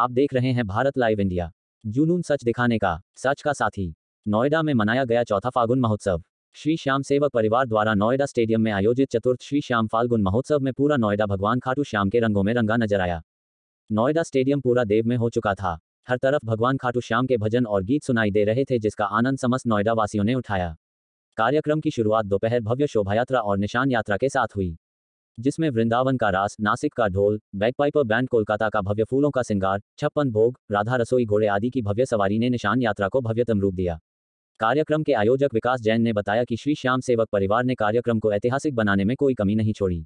आप देख रहे हैं भारत लाइव इंडिया जुनून सच दिखाने का सच का साथी नोएडा में मनाया गया चौथा फागुन महोत्सव श्री श्याम सेवक परिवार द्वारा नोएडा स्टेडियम में आयोजित चतुर्थ श्री श्याम फाल्गुन महोत्सव में पूरा नोएडा भगवान खाटू श्याम के रंगों में रंगा नजर आया नोएडा स्टेडियम पूरा देव में हो चुका था हर तरफ भगवान खाटू श्याम के भजन और गीत सुनाई दे रहे थे जिसका आनंद समस्त नोएडा वासियों ने उठाया कार्यक्रम की शुरुआत दोपहर भव्य शोभायात्रा और निशान यात्रा के साथ हुई जिसमें वृंदावन का रास नासिक का ढोल बैकपाइपर बैंड कोलकाता का भव्य फूलों का सिंगार छप्पन भोग राधा रसोई घोड़े आदि की भव्य सवारी ने निशान यात्रा को भव्यतम रूप दिया कार्यक्रम के आयोजक विकास जैन ने बताया कि श्री श्याम सेवक परिवार ने कार्यक्रम को ऐतिहासिक बनाने में कोई कमी नहीं छोड़ी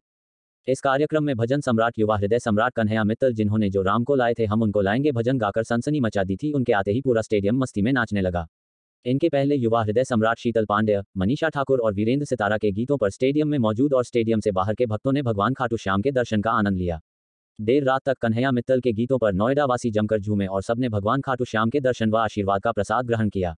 इस कार्यक्रम में भजन सम्राट युवा हृदय सम्राट कन्हैया मित्तल जिन्होंने जो राम को लाए थे हम उनको लाएंगे भजन गाकर सनसनी मचा दी थी उनके आते ही पूरा स्टेडियम मस्ती में नाचने लगा इनके पहले युवा हृदय सम्राट शीतल पांड्य मनीषा ठाकुर और वीरेंद्र सितारा के गीतों पर स्टेडियम में मौजूद और स्टेडियम से बाहर के भक्तों ने भगवान खाटू श्याम के दर्शन का आनंद लिया देर रात तक कन्हैया मित्तल के गीतों पर नोएडावासी जमकर झूमे और सबने भगवान खाटू श्याम के दर्शन व आशीर्वाद का प्रसाद ग्रहण किया